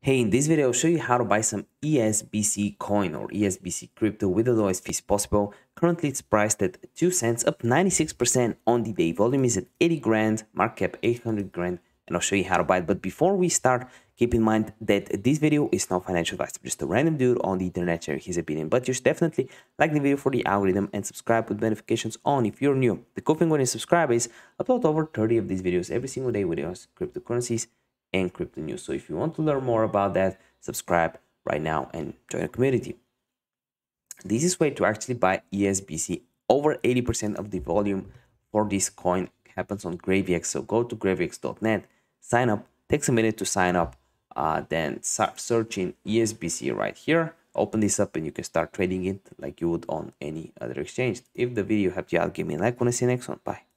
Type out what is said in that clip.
Hey, in this video, I'll show you how to buy some ESBC coin or ESBC crypto with the lowest fees possible. Currently, it's priced at 2 cents, up 96% on the day. Volume is at 80 grand, market cap 800 grand, and I'll show you how to buy it. But before we start, keep in mind that this video is not financial advice. I'm just a random dude on the internet sharing his opinion. But you should definitely like the video for the algorithm and subscribe with notifications on if you're new. The cool thing when you subscribe is I upload over 30 of these videos every single day with us cryptocurrencies and crypto news. So if you want to learn more about that, subscribe right now and join the community. This is way to actually buy ESBC. Over 80% of the volume for this coin happens on GraveX. So go to gravex.net, sign up, takes a minute to sign up, uh, then start searching ESBC right here. Open this up and you can start trading it like you would on any other exchange. If the video helped you out, give me a like. when I see you next one. Bye.